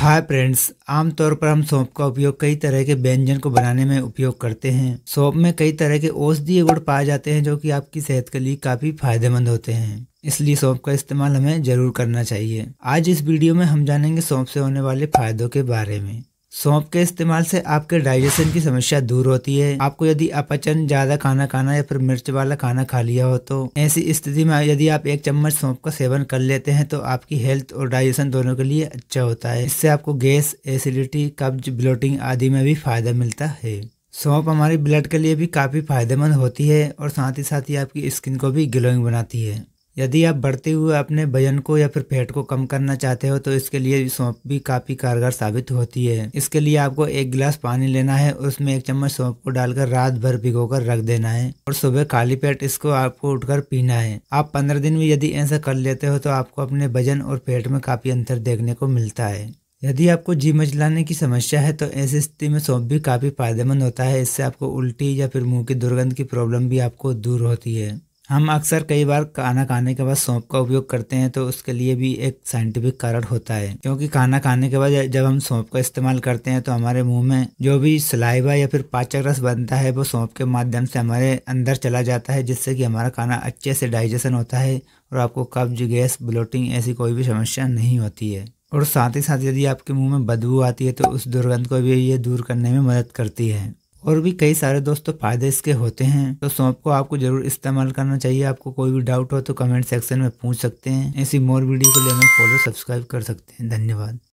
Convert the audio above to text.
hi friends आमतौर पर हम सौंप का उपयोग कई तरह के व्यंजन को बनाने में उपयोग करते हैं सौंप में कई तरह के औषधीय गुण पाए जाते हैं जो कि आपकी सेहत के लिए काफी फायदेमंद होते हैं इसलिए सौंप का इस्तेमाल हमें जरूर करना चाहिए आज इस वीडियो में हम जानेंगे सौंप से होने वाले फायदों के बारे में सौंप के इस्तेमाल से आपके डाइजेशन की समस्या दूर होती है आपको यदि अपचन ज्यादा खाना खाना या फिर मिर्च वाला खाना खा लिया हो तो ऐसी स्थिति में यदि आप एक चम्मच सौंप का सेवन कर लेते हैं तो आपकी हेल्थ और डाइजेशन दोनों के लिए अच्छा होता है इससे आपको गैस एसिडिटी कब्ज ब्लोटिंग आदि में भी फायदा मिलता है सौंप हमारे ब्लड के लिए भी काफ़ी फायदेमंद होती है और साथ ही साथ ही आपकी स्किन को भी ग्लोइंग बनाती है यदि आप बढ़ते हुए अपने वजन को या फिर फैट को कम करना चाहते हो तो इसके लिए सौंफ भी काफ़ी कारगर साबित होती है इसके लिए आपको एक गिलास पानी लेना है और उसमें एक चम्मच सौंप को डालकर रात भर भिगो कर रख देना है और सुबह खाली पेट इसको आपको उठकर पीना है आप पंद्रह दिन में यदि ऐसा कर लेते हो तो आपको अपने वजन और पेट में काफ़ी अंतर देखने को मिलता है यदि आपको जी मचलाने की समस्या है तो ऐसी स्थिति में सौंप भी काफ़ी फायदेमंद होता है इससे आपको उल्टी या फिर मुंह की दुर्गंध की प्रॉब्लम भी आपको दूर होती है हम अक्सर कई बार खाना खाने के बाद सौंप का उपयोग करते हैं तो उसके लिए भी एक साइंटिफिक कारण होता है क्योंकि खाना खाने के बाद जब हम सौंप का इस्तेमाल करते हैं तो हमारे मुंह में जो भी सलाइवा या फिर पाचक रस बनता है वो सौंप के माध्यम से हमारे अंदर चला जाता है जिससे कि हमारा खाना अच्छे से डाइजेशन होता है और आपको कब्ज गैस ब्लोटिंग ऐसी कोई भी समस्या नहीं होती है और साथ ही साथ यदि आपके मुंह में बदबू आती है तो उस दुर्गंध को भी ये दूर करने में मदद करती है और भी कई सारे दोस्तों तो फायदे इसके होते हैं तो सौंप को आपको जरूर इस्तेमाल करना चाहिए आपको कोई भी डाउट हो तो कमेंट सेक्शन में पूछ सकते हैं ऐसी मोर वीडियो को लिए हमें फॉलो सब्सक्राइब कर सकते हैं धन्यवाद